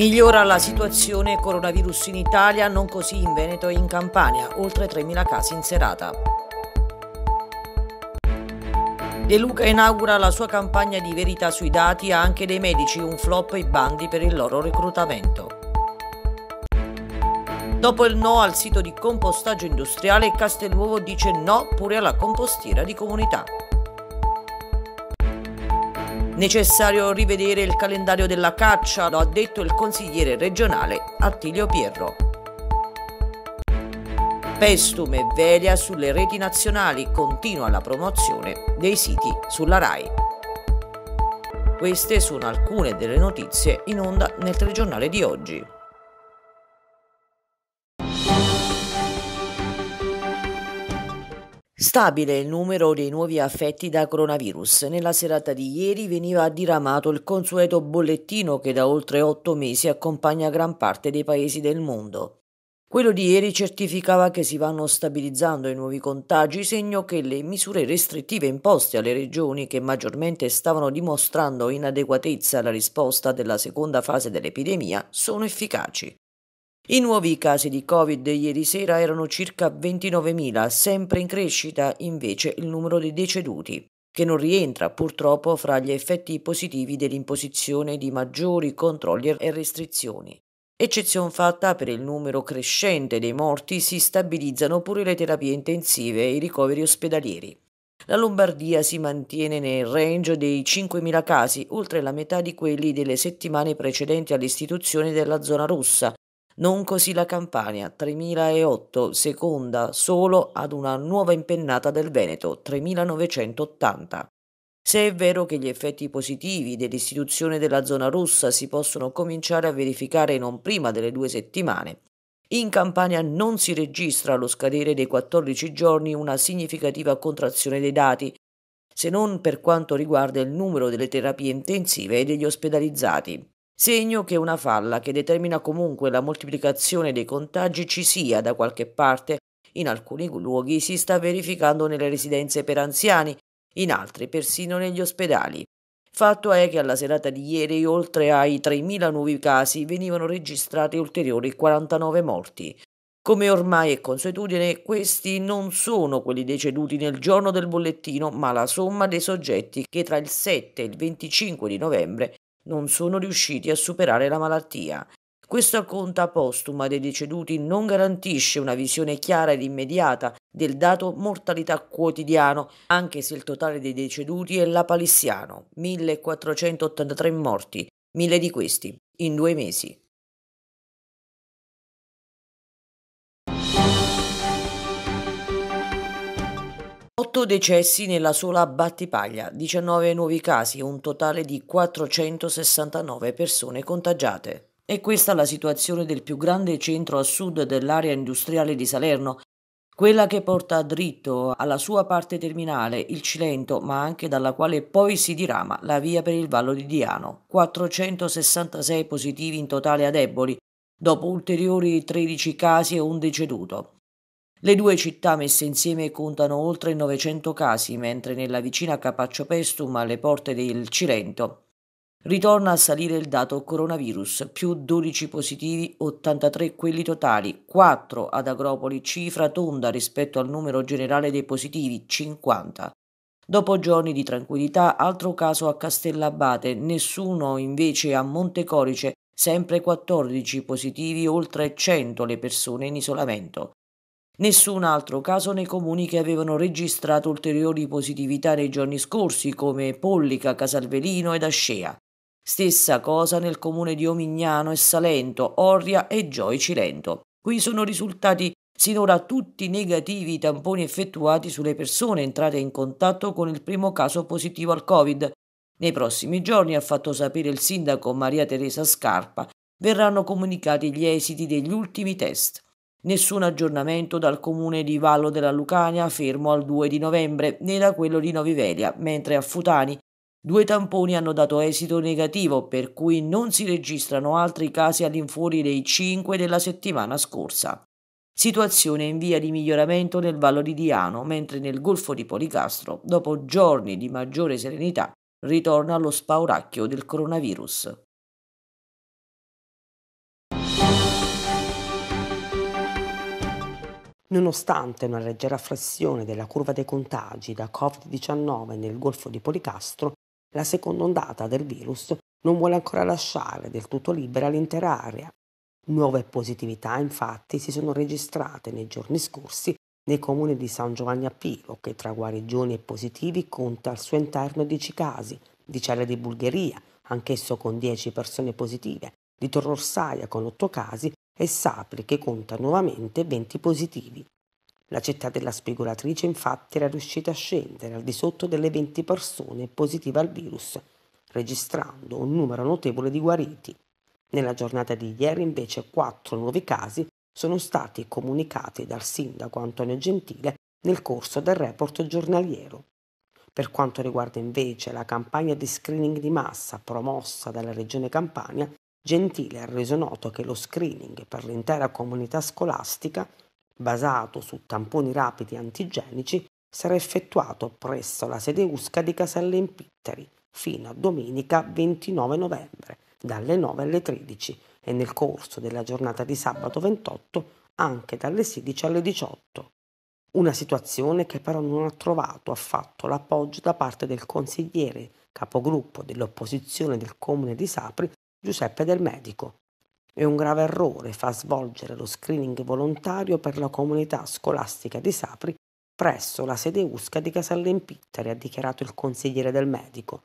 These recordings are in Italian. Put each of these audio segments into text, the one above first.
Migliora la situazione coronavirus in Italia, non così in Veneto e in Campania, oltre 3.000 casi in serata. De Luca inaugura la sua campagna di verità sui dati anche dei medici, un flop e bandi per il loro reclutamento. Dopo il no al sito di compostaggio industriale, Castelnuovo dice no pure alla compostiera di comunità. Necessario rivedere il calendario della caccia, lo ha detto il consigliere regionale Attilio Pierro. Pestum e Velia sulle reti nazionali continua la promozione dei siti sulla RAI. Queste sono alcune delle notizie in onda nel telegiornale di oggi. Stabile il numero dei nuovi affetti da coronavirus. Nella serata di ieri veniva diramato il consueto bollettino che da oltre otto mesi accompagna gran parte dei paesi del mondo. Quello di ieri certificava che si vanno stabilizzando i nuovi contagi, segno che le misure restrittive imposte alle regioni che maggiormente stavano dimostrando inadeguatezza alla risposta della seconda fase dell'epidemia sono efficaci. I nuovi casi di Covid ieri sera erano circa 29.000, sempre in crescita invece il numero dei deceduti, che non rientra purtroppo fra gli effetti positivi dell'imposizione di maggiori controlli e restrizioni. Eccezion fatta per il numero crescente dei morti si stabilizzano pure le terapie intensive e i ricoveri ospedalieri. La Lombardia si mantiene nel range dei 5.000 casi, oltre la metà di quelli delle settimane precedenti all'istituzione della zona rossa, non così la Campania, 3008, seconda solo ad una nuova impennata del Veneto, 3980. Se è vero che gli effetti positivi dell'istituzione della zona rossa si possono cominciare a verificare non prima delle due settimane, in Campania non si registra allo scadere dei 14 giorni una significativa contrazione dei dati, se non per quanto riguarda il numero delle terapie intensive e degli ospedalizzati segno che una falla che determina comunque la moltiplicazione dei contagi ci sia da qualche parte. In alcuni luoghi si sta verificando nelle residenze per anziani, in altri persino negli ospedali. Fatto è che alla serata di ieri, oltre ai 3.000 nuovi casi, venivano registrati ulteriori 49 morti. Come ormai è consuetudine, questi non sono quelli deceduti nel giorno del bollettino, ma la somma dei soggetti che tra il 7 e il 25 di novembre non sono riusciti a superare la malattia. Questa conta postuma dei deceduti non garantisce una visione chiara ed immediata del dato mortalità quotidiano, anche se il totale dei deceduti è la palissiano, 1483 morti, mille di questi in due mesi. 8 decessi nella sola Battipaglia, 19 nuovi casi, un totale di 469 persone contagiate. E questa è la situazione del più grande centro a sud dell'area industriale di Salerno, quella che porta dritto alla sua parte terminale, il Cilento, ma anche dalla quale poi si dirama la via per il Vallo di Diano. 466 positivi in totale a deboli, dopo ulteriori 13 casi e un deceduto. Le due città messe insieme contano oltre 900 casi, mentre nella vicina Capaccio Pestum, alle porte del Cilento, ritorna a salire il dato coronavirus, più 12 positivi, 83 quelli totali, 4 ad Agropoli, cifra tonda rispetto al numero generale dei positivi, 50. Dopo giorni di tranquillità, altro caso a Castellabate, nessuno invece a Montecorice, sempre 14 positivi, oltre 100 le persone in isolamento. Nessun altro caso nei comuni che avevano registrato ulteriori positività nei giorni scorsi, come Pollica, Casalvelino ed Ascea. Stessa cosa nel comune di Omignano e Salento, Orria e Gioi Cilento. Qui sono risultati sinora tutti negativi i tamponi effettuati sulle persone entrate in contatto con il primo caso positivo al Covid. Nei prossimi giorni, ha fatto sapere il sindaco Maria Teresa Scarpa, verranno comunicati gli esiti degli ultimi test. Nessun aggiornamento dal comune di Vallo della Lucania fermo al 2 di novembre né da quello di Novivelia, mentre a Futani due tamponi hanno dato esito negativo, per cui non si registrano altri casi all'infuori dei 5 della settimana scorsa. Situazione in via di miglioramento nel Vallo di Diano, mentre nel Golfo di Policastro, dopo giorni di maggiore serenità, ritorna lo spauracchio del coronavirus. Nonostante una leggera flessione della curva dei contagi da Covid-19 nel Golfo di Policastro, la seconda ondata del virus non vuole ancora lasciare del tutto libera l'intera area. Nuove positività infatti si sono registrate nei giorni scorsi nei comuni di San Giovanni a Piro, che tra guarigioni e positivi conta al suo interno 10 casi, di Celle di Bulgaria, anch'esso con 10 persone positive, di Torrossaia con 8 casi e Sapri che conta nuovamente 20 positivi. La città della spigolatrice infatti era riuscita a scendere al di sotto delle 20 persone positive al virus, registrando un numero notevole di guariti. Nella giornata di ieri invece quattro nuovi casi sono stati comunicati dal sindaco Antonio Gentile nel corso del report giornaliero. Per quanto riguarda invece la campagna di screening di massa promossa dalla Regione Campania, Gentile ha reso noto che lo screening per l'intera comunità scolastica, basato su tamponi rapidi antigenici, sarà effettuato presso la sede USCA di Caselle in Pitteri fino a domenica 29 novembre dalle 9 alle 13 e nel corso della giornata di sabato 28 anche dalle 16 alle 18. Una situazione che però non ha trovato affatto l'appoggio da parte del consigliere capogruppo dell'opposizione del comune di Sapri Giuseppe del Medico. È un grave errore far svolgere lo screening volontario per la comunità scolastica di Sapri presso la sede Usca di Caselle Pittari, ha dichiarato il consigliere del medico.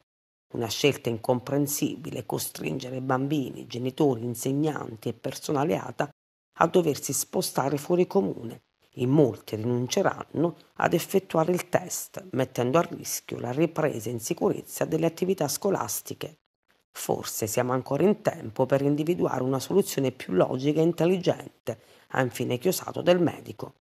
Una scelta incomprensibile costringere bambini, genitori, insegnanti e personale ATA a doversi spostare fuori comune. In molti rinunceranno ad effettuare il test, mettendo a rischio la ripresa in sicurezza delle attività scolastiche. Forse siamo ancora in tempo per individuare una soluzione più logica e intelligente a infine chiosato del medico.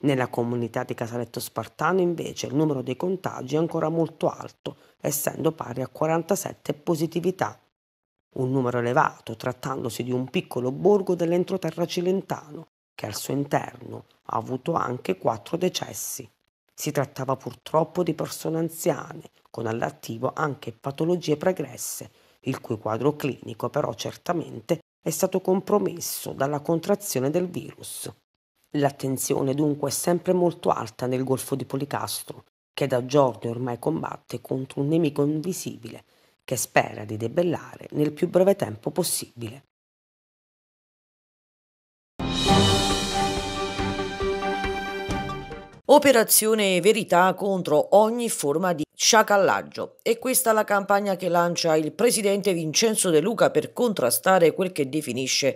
Nella comunità di Casaletto Spartano invece il numero dei contagi è ancora molto alto, essendo pari a 47 positività, un numero elevato trattandosi di un piccolo borgo dell'entroterra cilentano, che al suo interno ha avuto anche quattro decessi. Si trattava purtroppo di persone anziane, con all'attivo anche patologie pregresse, il cui quadro clinico però certamente è stato compromesso dalla contrazione del virus. L'attenzione dunque è sempre molto alta nel Golfo di Policastro, che da giorni ormai combatte contro un nemico invisibile che spera di debellare nel più breve tempo possibile. Operazione Verità contro ogni forma di sciacallaggio. E questa è la campagna che lancia il presidente Vincenzo De Luca per contrastare quel che definisce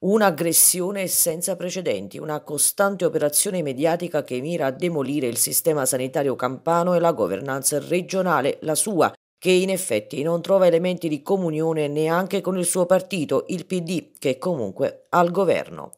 un'aggressione senza precedenti, una costante operazione mediatica che mira a demolire il sistema sanitario campano e la governanza regionale, la sua, che in effetti non trova elementi di comunione neanche con il suo partito, il PD, che comunque ha il governo.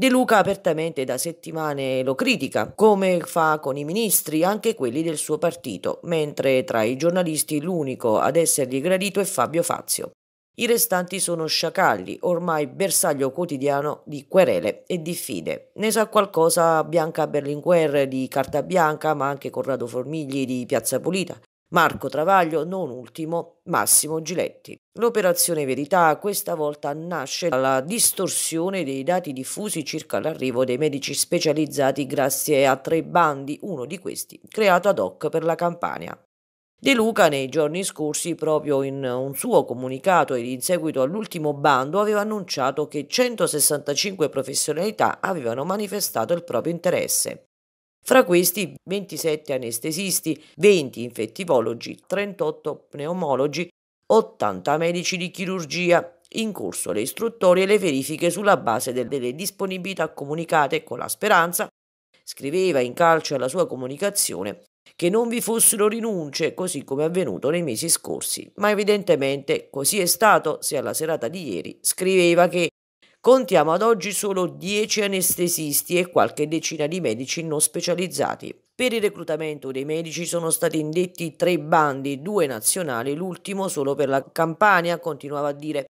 De Luca apertamente da settimane lo critica, come fa con i ministri, anche quelli del suo partito, mentre tra i giornalisti l'unico ad essergli gradito è Fabio Fazio. I restanti sono sciacalli, ormai bersaglio quotidiano di querele e diffide. Ne sa qualcosa Bianca Berlinguer di Carta Bianca, ma anche Corrado Formigli di Piazza Pulita, Marco Travaglio, non ultimo Massimo Giletti. L'operazione Verità questa volta nasce dalla distorsione dei dati diffusi circa l'arrivo dei medici specializzati grazie a tre bandi, uno di questi creato ad hoc per la Campania. De Luca nei giorni scorsi, proprio in un suo comunicato ed in seguito all'ultimo bando, aveva annunciato che 165 professionalità avevano manifestato il proprio interesse. Fra questi 27 anestesisti, 20 infettivologi, 38 pneumologi, 80 medici di chirurgia, in corso le istruttorie e le verifiche sulla base delle disponibilità comunicate con la speranza, scriveva in calcio alla sua comunicazione, che non vi fossero rinunce, così come è avvenuto nei mesi scorsi. Ma evidentemente così è stato se alla serata di ieri scriveva che Contiamo ad oggi solo 10 anestesisti e qualche decina di medici non specializzati. Per il reclutamento dei medici sono stati indetti tre bandi, due nazionali, l'ultimo solo per la Campania, continuava a dire.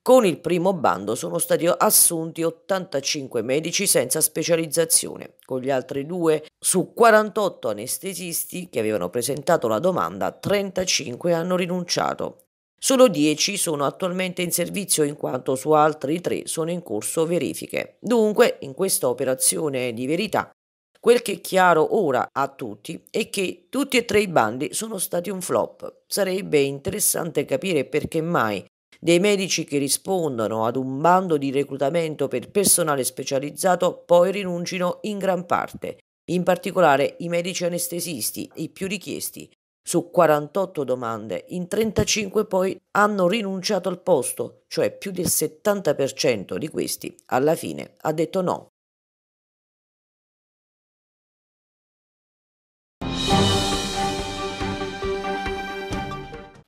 Con il primo bando sono stati assunti 85 medici senza specializzazione, con gli altri due su 48 anestesisti che avevano presentato la domanda 35 hanno rinunciato. Solo 10 sono attualmente in servizio in quanto su altri 3 sono in corso verifiche. Dunque, in questa operazione di verità, quel che è chiaro ora a tutti è che tutti e tre i bandi sono stati un flop. Sarebbe interessante capire perché mai dei medici che rispondono ad un bando di reclutamento per personale specializzato poi rinuncino in gran parte, in particolare i medici anestesisti, i più richiesti, su 48 domande, in 35 poi hanno rinunciato al posto, cioè più del 70% di questi alla fine ha detto no.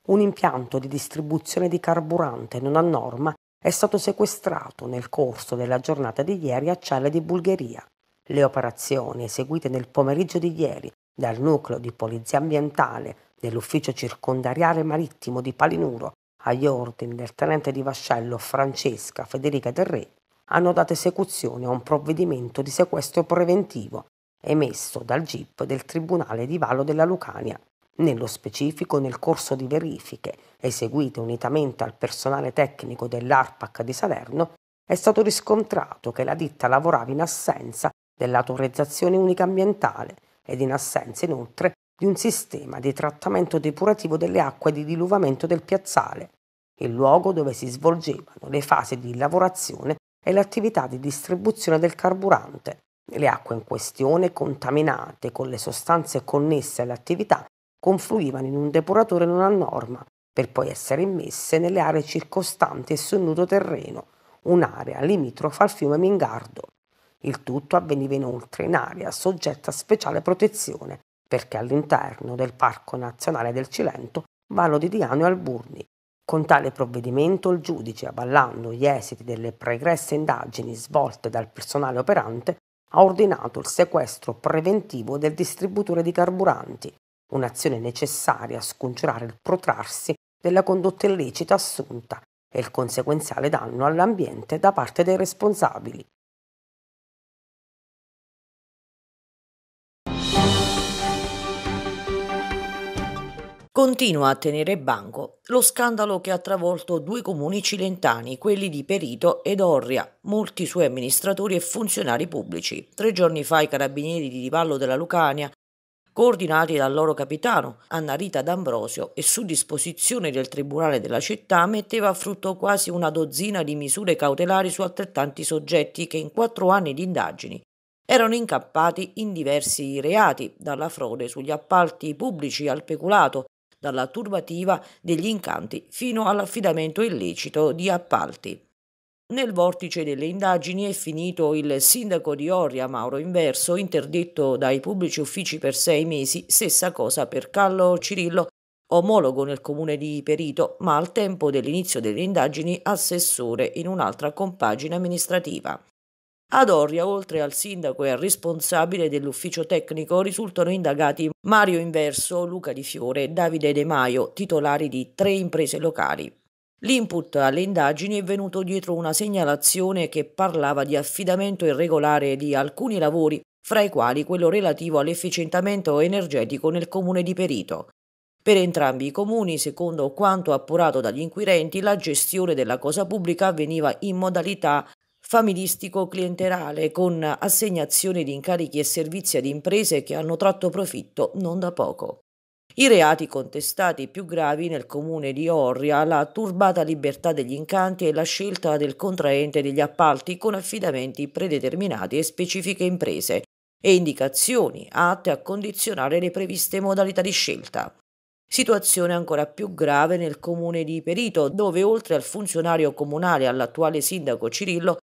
Un impianto di distribuzione di carburante non a norma è stato sequestrato nel corso della giornata di ieri a Ciale di Bulgaria. Le operazioni eseguite nel pomeriggio di ieri dal nucleo di polizia ambientale dell'ufficio circondariale marittimo di Palinuro agli ordini del tenente di vascello Francesca Federica del Re, hanno dato esecuzione a un provvedimento di sequestro preventivo emesso dal GIP del Tribunale di Vallo della Lucania. Nello specifico, nel corso di verifiche eseguite unitamente al personale tecnico dell'ARPAC di Salerno, è stato riscontrato che la ditta lavorava in assenza dell'autorizzazione unica ambientale ed in assenza inoltre di un sistema di trattamento depurativo delle acque di diluvamento del piazzale, il luogo dove si svolgevano le fasi di lavorazione e l'attività di distribuzione del carburante. Le acque in questione, contaminate con le sostanze connesse all'attività, confluivano in un depuratore non a norma, per poi essere immesse nelle aree circostanti e sul nudo terreno, un'area limitrofa al fiume Mingardo. Il tutto avveniva inoltre in area soggetta a speciale protezione, perché all'interno del Parco Nazionale del Cilento, Vallo di Diano e Alburni. Con tale provvedimento il giudice, avallando gli esiti delle pregresse indagini svolte dal personale operante, ha ordinato il sequestro preventivo del distributore di carburanti, un'azione necessaria a scongiurare il protrarsi della condotta illecita assunta e il conseguenziale danno all'ambiente da parte dei responsabili. Continua a tenere banco lo scandalo che ha travolto due comuni cilentani, quelli di Perito ed Orria, molti suoi amministratori e funzionari pubblici. Tre giorni fa i carabinieri di Rivallo della Lucania coordinati dal loro capitano, Anna Rita D'Ambrosio, e su disposizione del Tribunale della città metteva a frutto quasi una dozzina di misure cautelari su altrettanti soggetti che in quattro anni di indagini erano incappati in diversi reati, dalla frode sugli appalti pubblici al peculato, dalla turbativa degli incanti fino all'affidamento illecito di appalti. Nel vortice delle indagini è finito il sindaco di Oria Mauro Inverso, interdetto dai pubblici uffici per sei mesi, stessa cosa per Carlo Cirillo, omologo nel comune di Perito, ma al tempo dell'inizio delle indagini assessore in un'altra compagine amministrativa. Ad Orria, oltre al sindaco e al responsabile dell'ufficio tecnico, risultano indagati Mario Inverso, Luca Di Fiore e Davide De Maio, titolari di tre imprese locali. L'input alle indagini è venuto dietro una segnalazione che parlava di affidamento irregolare di alcuni lavori, fra i quali quello relativo all'efficientamento energetico nel comune di Perito. Per entrambi i comuni, secondo quanto appurato dagli inquirenti, la gestione della cosa pubblica avveniva in modalità familistico clienterale con assegnazione di incarichi e servizi ad imprese che hanno tratto profitto non da poco. I reati contestati più gravi nel comune di Orria, la turbata libertà degli incanti e la scelta del contraente degli appalti con affidamenti predeterminati e specifiche imprese e indicazioni atte a condizionare le previste modalità di scelta. Situazione ancora più grave nel comune di Perito, dove oltre al funzionario comunale e all'attuale sindaco Cirillo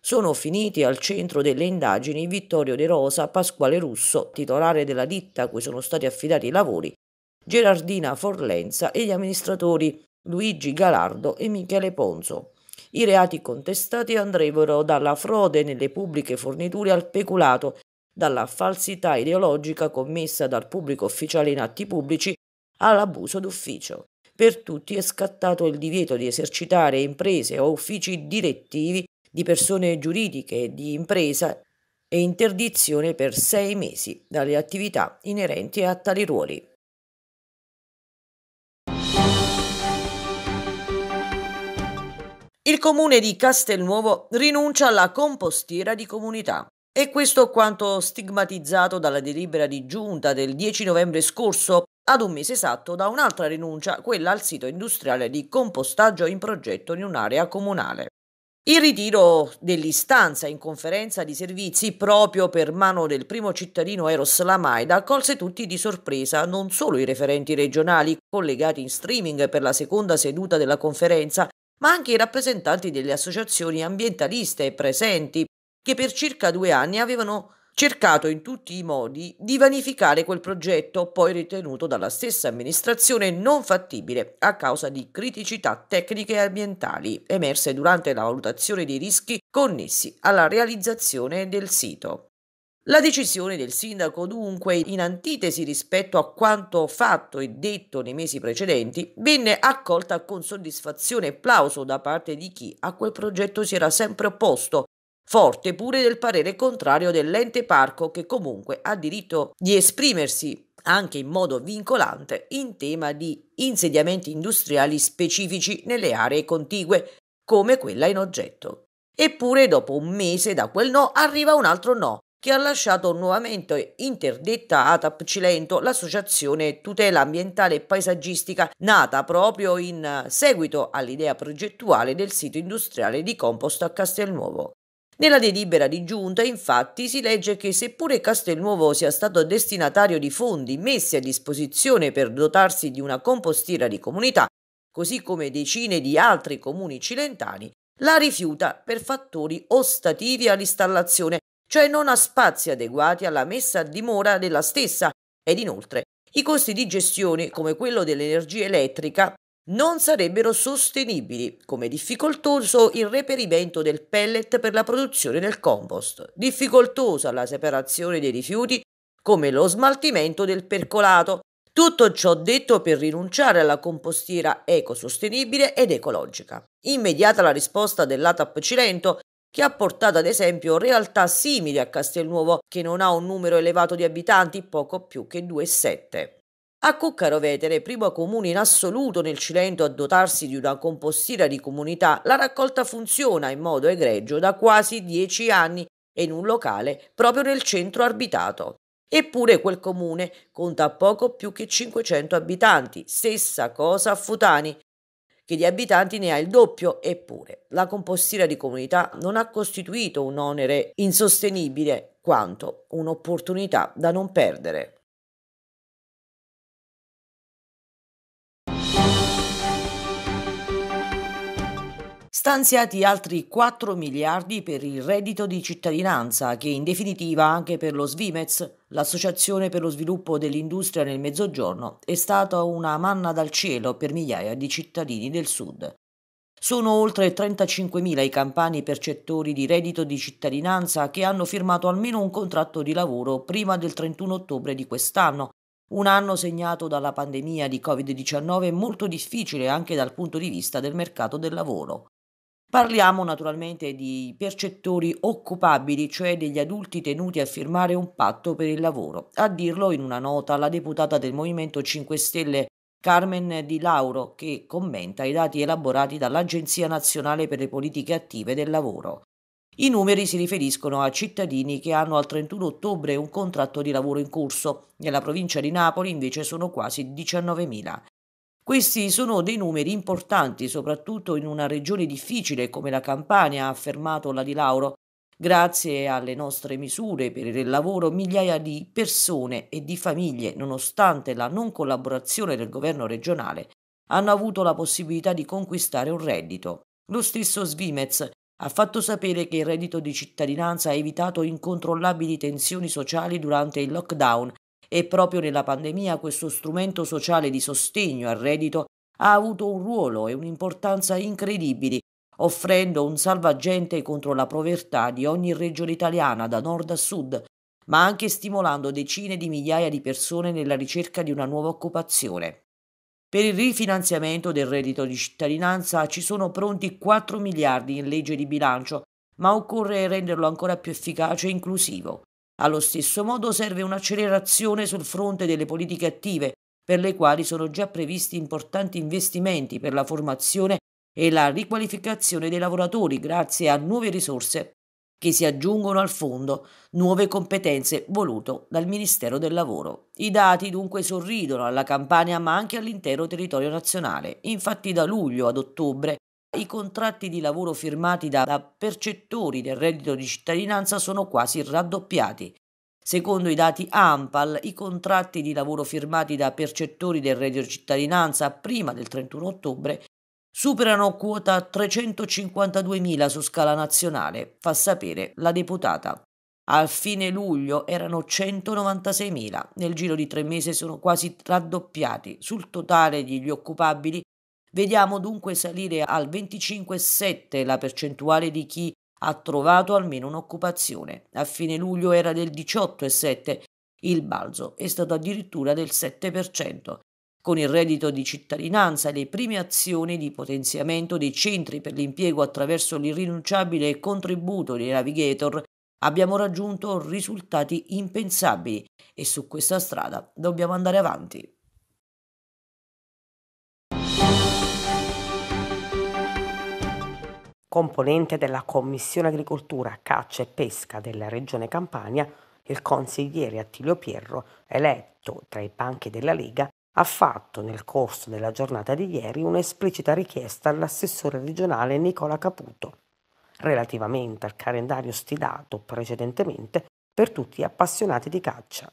sono finiti al centro delle indagini Vittorio De Rosa, Pasquale Russo, titolare della ditta a cui sono stati affidati i lavori, Gerardina Forlenza e gli amministratori Luigi Galardo e Michele Ponzo. I reati contestati andrebbero dalla frode nelle pubbliche forniture al peculato, dalla falsità ideologica commessa dal pubblico ufficiale in atti pubblici all'abuso d'ufficio. Per tutti è scattato il divieto di esercitare imprese o uffici direttivi di persone giuridiche e di impresa e interdizione per sei mesi dalle attività inerenti a tali ruoli. Il comune di Castelnuovo rinuncia alla compostiera di comunità. E questo quanto stigmatizzato dalla delibera di giunta del 10 novembre scorso, ad un mese esatto da un'altra rinuncia, quella al sito industriale di compostaggio in progetto in un'area comunale. Il ritiro dell'istanza in conferenza di servizi proprio per mano del primo cittadino Eros Lamaida colse tutti di sorpresa non solo i referenti regionali collegati in streaming per la seconda seduta della conferenza, ma anche i rappresentanti delle associazioni ambientaliste presenti che per circa due anni avevano cercato in tutti i modi di vanificare quel progetto poi ritenuto dalla stessa amministrazione non fattibile a causa di criticità tecniche e ambientali emerse durante la valutazione dei rischi connessi alla realizzazione del sito. La decisione del sindaco dunque, in antitesi rispetto a quanto fatto e detto nei mesi precedenti, venne accolta con soddisfazione e plauso da parte di chi a quel progetto si era sempre opposto forte pure del parere contrario dell'ente parco che comunque ha diritto di esprimersi anche in modo vincolante in tema di insediamenti industriali specifici nelle aree contigue, come quella in oggetto. Eppure dopo un mese da quel no arriva un altro no, che ha lasciato nuovamente interdetta ATAP Cilento, l'associazione tutela ambientale e paesaggistica nata proprio in seguito all'idea progettuale del sito industriale di composto a Castelnuovo. Nella delibera di giunta, infatti, si legge che seppure Castelnuovo sia stato destinatario di fondi messi a disposizione per dotarsi di una compostiera di comunità, così come decine di altri comuni cilentani, la rifiuta per fattori ostativi all'installazione, cioè non ha spazi adeguati alla messa a dimora della stessa ed inoltre i costi di gestione, come quello dell'energia elettrica, non sarebbero sostenibili, come difficoltoso il reperimento del pellet per la produzione del compost, difficoltosa la separazione dei rifiuti, come lo smaltimento del percolato. Tutto ciò detto per rinunciare alla compostiera ecosostenibile ed ecologica. Immediata la risposta dell'ATAP Cilento che ha portato ad esempio realtà simili a Castelnuovo che non ha un numero elevato di abitanti, poco più che 2,7. A Cuccaro Vetere, primo comune in assoluto nel Cilento a dotarsi di una compostiera di comunità, la raccolta funziona in modo egregio da quasi dieci anni e in un locale proprio nel centro abitato. Eppure quel comune conta poco più che 500 abitanti, stessa cosa a Futani, che di abitanti ne ha il doppio, eppure la compostiera di comunità non ha costituito un onere insostenibile quanto un'opportunità da non perdere. stanziati altri 4 miliardi per il reddito di cittadinanza, che in definitiva anche per lo Svimez, l'Associazione per lo sviluppo dell'industria nel Mezzogiorno, è stata una manna dal cielo per migliaia di cittadini del Sud. Sono oltre 35.000 i campani percettori di reddito di cittadinanza che hanno firmato almeno un contratto di lavoro prima del 31 ottobre di quest'anno, un anno segnato dalla pandemia di Covid-19 molto difficile anche dal punto di vista del mercato del lavoro. Parliamo naturalmente di percettori occupabili, cioè degli adulti tenuti a firmare un patto per il lavoro. A dirlo in una nota la deputata del Movimento 5 Stelle Carmen Di Lauro, che commenta i dati elaborati dall'Agenzia nazionale per le politiche attive del lavoro. I numeri si riferiscono a cittadini che hanno al 31 ottobre un contratto di lavoro in corso, nella provincia di Napoli invece sono quasi 19.000. Questi sono dei numeri importanti, soprattutto in una regione difficile come la Campania, ha affermato la Di Lauro. Grazie alle nostre misure per il lavoro migliaia di persone e di famiglie, nonostante la non collaborazione del governo regionale, hanno avuto la possibilità di conquistare un reddito. Lo stesso Svimez ha fatto sapere che il reddito di cittadinanza ha evitato incontrollabili tensioni sociali durante il lockdown e proprio nella pandemia questo strumento sociale di sostegno al reddito ha avuto un ruolo e un'importanza incredibili, offrendo un salvagente contro la povertà di ogni regione italiana da nord a sud, ma anche stimolando decine di migliaia di persone nella ricerca di una nuova occupazione. Per il rifinanziamento del reddito di cittadinanza ci sono pronti 4 miliardi in legge di bilancio, ma occorre renderlo ancora più efficace e inclusivo. Allo stesso modo serve un'accelerazione sul fronte delle politiche attive, per le quali sono già previsti importanti investimenti per la formazione e la riqualificazione dei lavoratori grazie a nuove risorse che si aggiungono al fondo, nuove competenze voluto dal Ministero del Lavoro. I dati dunque sorridono alla Campania ma anche all'intero territorio nazionale. Infatti da luglio ad ottobre i contratti di lavoro firmati da percettori del reddito di cittadinanza sono quasi raddoppiati. Secondo i dati AMPAL, i contratti di lavoro firmati da percettori del reddito di cittadinanza prima del 31 ottobre superano quota 352.000 su scala nazionale, fa sapere la deputata. A fine luglio erano 196.000, nel giro di tre mesi sono quasi raddoppiati. Sul totale degli occupabili Vediamo dunque salire al 25,7 la percentuale di chi ha trovato almeno un'occupazione. A fine luglio era del 18,7, il balzo è stato addirittura del 7%. Con il reddito di cittadinanza e le prime azioni di potenziamento dei centri per l'impiego attraverso l'irrinunciabile contributo dei navigator, abbiamo raggiunto risultati impensabili e su questa strada dobbiamo andare avanti. Componente della Commissione Agricoltura, Caccia e Pesca della Regione Campania, il consigliere Attilio Pierro, eletto tra i banchi della Lega, ha fatto nel corso della giornata di ieri un'esplicita richiesta all'assessore regionale Nicola Caputo relativamente al calendario stilato precedentemente per tutti gli appassionati di caccia.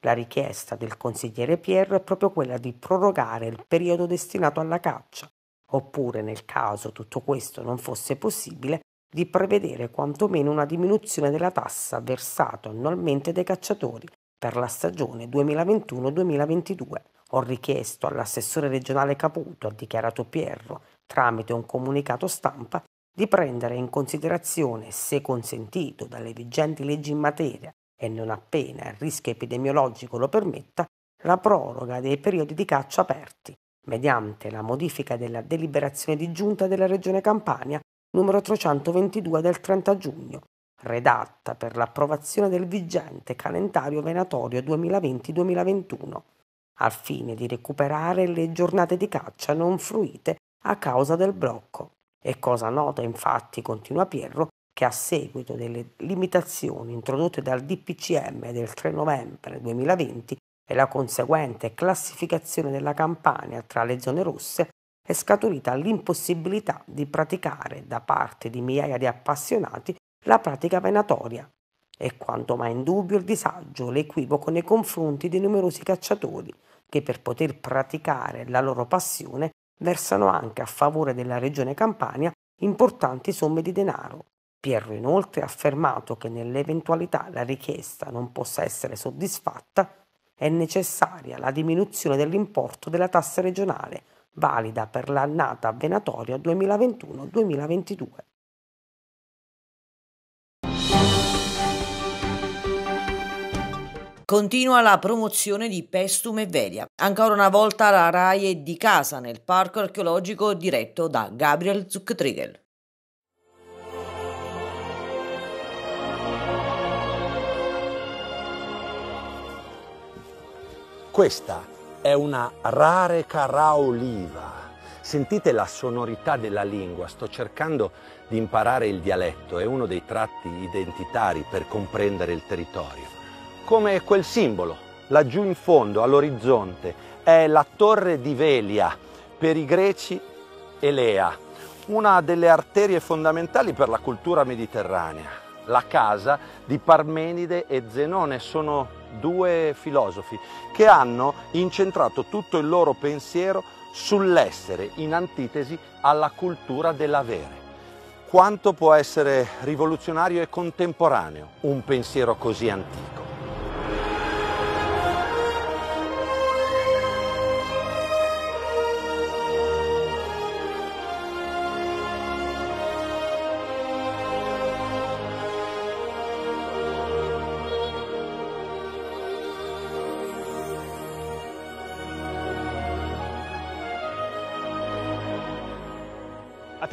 La richiesta del consigliere Pierro è proprio quella di prorogare il periodo destinato alla caccia, oppure nel caso tutto questo non fosse possibile, di prevedere quantomeno una diminuzione della tassa versata annualmente dai cacciatori per la stagione 2021-2022. Ho richiesto all'assessore regionale Caputo, ha dichiarato Pierro, tramite un comunicato stampa, di prendere in considerazione, se consentito dalle vigenti leggi in materia e non appena il rischio epidemiologico lo permetta, la proroga dei periodi di caccia aperti, mediante la modifica della deliberazione di giunta della Regione Campania numero 322 del 30 giugno, redatta per l'approvazione del vigente calendario venatorio 2020-2021, al fine di recuperare le giornate di caccia non fruite a causa del blocco. E cosa nota, infatti, continua Pierro, che a seguito delle limitazioni introdotte dal DPCM del 3 novembre 2020 e la conseguente classificazione della Campania tra le zone rosse è scaturita l'impossibilità di praticare da parte di migliaia di appassionati la pratica venatoria e quanto mai in dubbio il disagio, l'equivoco nei confronti di numerosi cacciatori che per poter praticare la loro passione versano anche a favore della regione Campania importanti somme di denaro. Pierro inoltre ha affermato che nell'eventualità la richiesta non possa essere soddisfatta, è necessaria la diminuzione dell'importo della tassa regionale, valida per l'annata venatoria 2021-2022. Continua la promozione di Pestum e Velia. Ancora una volta la RAI è di casa nel parco archeologico diretto da Gabriel Zucktriegel. Questa è una rare cara oliva. Sentite la sonorità della lingua, sto cercando di imparare il dialetto, è uno dei tratti identitari per comprendere il territorio. Come quel simbolo, laggiù in fondo, all'orizzonte, è la torre di Velia, per i greci Elea, una delle arterie fondamentali per la cultura mediterranea. La casa di Parmenide e Zenone sono due filosofi che hanno incentrato tutto il loro pensiero sull'essere in antitesi alla cultura dell'avere. Quanto può essere rivoluzionario e contemporaneo un pensiero così antico?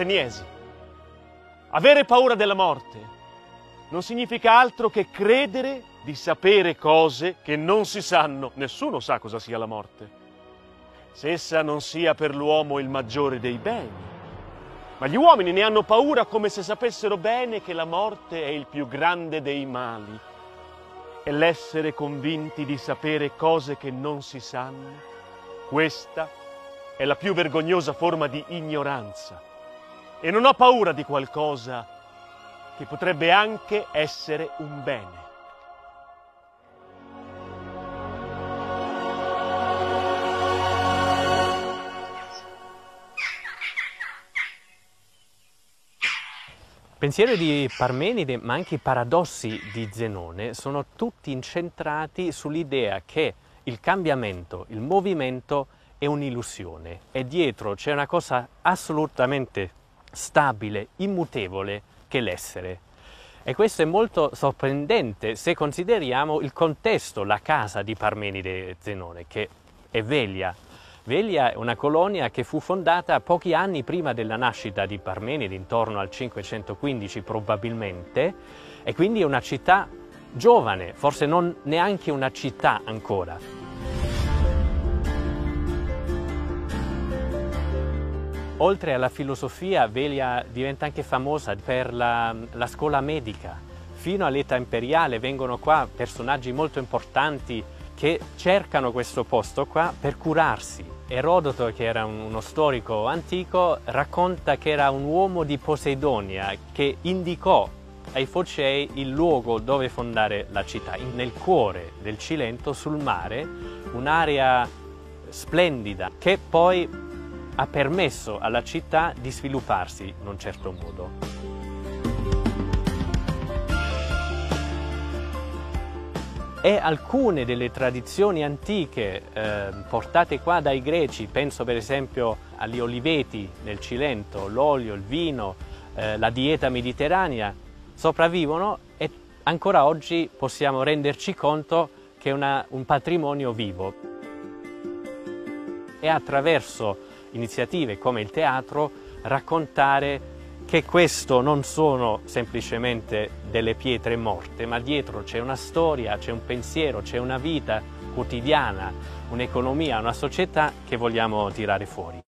ateniesi. Avere paura della morte non significa altro che credere di sapere cose che non si sanno. Nessuno sa cosa sia la morte. Se essa non sia per l'uomo il maggiore dei beni. Ma gli uomini ne hanno paura come se sapessero bene che la morte è il più grande dei mali. E l'essere convinti di sapere cose che non si sanno, questa è la più vergognosa forma di ignoranza e non ho paura di qualcosa che potrebbe anche essere un bene. pensiero di Parmenide, ma anche i paradossi di Zenone, sono tutti incentrati sull'idea che il cambiamento, il movimento è un'illusione e dietro c'è una cosa assolutamente stabile, immutevole che l'essere. E questo è molto sorprendente se consideriamo il contesto, la casa di Parmenide e Zenone, che è Veglia. Veglia è una colonia che fu fondata pochi anni prima della nascita di Parmenide, intorno al 515 probabilmente, e quindi è una città giovane, forse non neanche una città ancora. Oltre alla filosofia, Velia diventa anche famosa per la, la scuola medica. Fino all'età imperiale vengono qua personaggi molto importanti che cercano questo posto qua per curarsi. Erodoto, che era uno storico antico, racconta che era un uomo di Poseidonia che indicò ai Focei il luogo dove fondare la città, nel cuore del Cilento, sul mare, un'area splendida che poi ha permesso alla città di svilupparsi in un certo modo. e alcune delle tradizioni antiche eh, portate qua dai greci, penso per esempio agli oliveti nel Cilento, l'olio, il vino, eh, la dieta mediterranea, sopravvivono e ancora oggi possiamo renderci conto che è una, un patrimonio vivo. E attraverso iniziative come il teatro raccontare che questo non sono semplicemente delle pietre morte, ma dietro c'è una storia, c'è un pensiero, c'è una vita quotidiana, un'economia, una società che vogliamo tirare fuori.